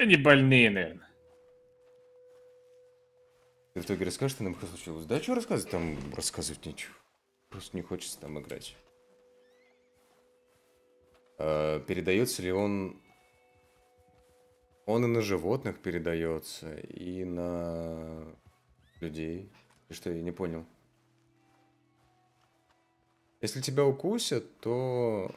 Они больные, наверное. Ты в итоге расскажешь, что нам что случилось? Да что рассказывать? Там рассказывать нечего. Просто не хочется там играть. А, передается ли он... Он и на животных передается, и на людей. Ты что, я не понял. Если тебя укусят, то